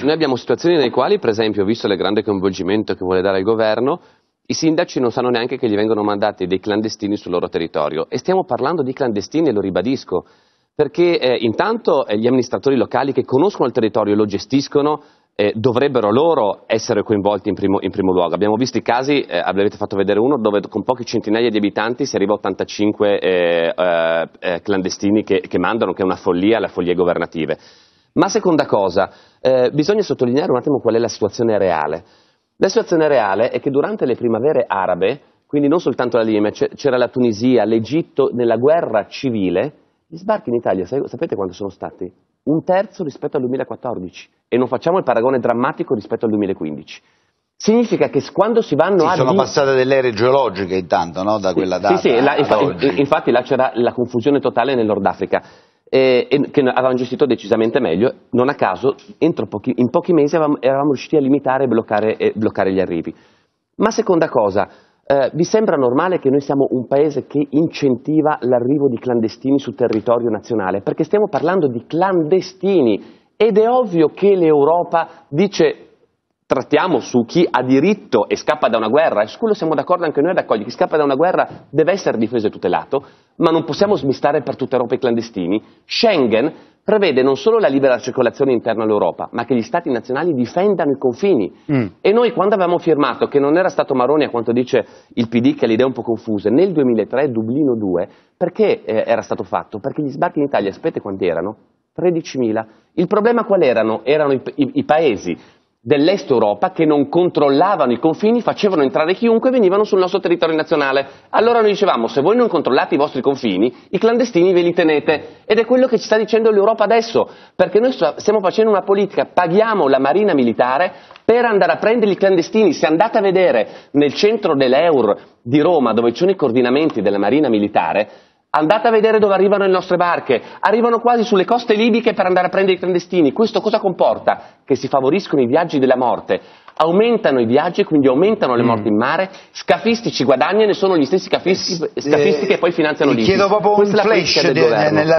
Noi abbiamo situazioni nelle quali, per esempio, visto il grande coinvolgimento che vuole dare il governo, i sindaci non sanno neanche che gli vengono mandati dei clandestini sul loro territorio. E stiamo parlando di clandestini, lo ribadisco, perché eh, intanto eh, gli amministratori locali che conoscono il territorio e lo gestiscono eh, dovrebbero loro essere coinvolti in primo, in primo luogo. Abbiamo visto i casi, eh, avete fatto vedere uno, dove con poche centinaia di abitanti si arriva a 85 eh, eh, eh, clandestini che, che mandano, che è una follia, le follie governative. Ma seconda cosa, eh, bisogna sottolineare un attimo qual è la situazione reale. La situazione reale è che durante le primavere arabe, quindi non soltanto la Libia, c'era la Tunisia, l'Egitto, nella guerra civile, gli sbarchi in Italia, sapete quanto sono stati? Un terzo rispetto al 2014 e non facciamo il paragone drammatico rispetto al 2015. Significa che quando si vanno sì, a... Sono di... passate delle ere geologiche intanto, no? Da quella data. Sì, sì, là, infa- infatti là c'era la confusione totale nel Nord Africa eh, che avevamo gestito decisamente meglio, non a caso pochi, in pochi mesi avevamo, eravamo riusciti a limitare e bloccare, e bloccare gli arrivi. Ma seconda cosa, eh, vi sembra normale che noi siamo un paese che incentiva l'arrivo di clandestini sul territorio nazionale? Perché stiamo parlando di clandestini ed è ovvio che l'Europa dice trattiamo su chi ha diritto e scappa da una guerra, e su quello siamo d'accordo anche noi ad accogliere, chi scappa da una guerra deve essere difeso e tutelato, ma non possiamo smistare per tutta Europa i clandestini. Schengen prevede non solo la libera circolazione interna all'Europa, ma che gli stati nazionali difendano i confini. Mm. E noi quando avevamo firmato, che non era stato Maroni a quanto dice il PD, che ha le idee un po' confuse, nel 2003 Dublino 2, perché eh, era stato fatto? Perché gli sbarchi in Italia, sapete quanti erano? 13.000. Il problema qual erano? Erano i, i, i paesi dell'est Europa che non controllavano i confini, facevano entrare chiunque e venivano sul nostro territorio nazionale. Allora noi dicevamo, se voi non controllate i vostri confini, i clandestini ve li tenete. Ed è quello che ci sta dicendo l'Europa adesso, perché noi stiamo facendo una politica, paghiamo la marina militare per andare a prendere i clandestini. Se andate a vedere nel centro dell'Eur di Roma, dove ci sono i coordinamenti della marina militare, Andate a vedere dove arrivano le nostre barche. Arrivano quasi sulle coste libiche per andare a prendere i clandestini. Questo cosa comporta? Che si favoriscono i viaggi della morte. Aumentano i viaggi, quindi aumentano le mm. morti mm. in mare. Scafisti ci guadagnano e sono gli stessi scafisti, eh, scafisti eh, che poi finanziano l'ISIS. Chiedo proprio un flash nella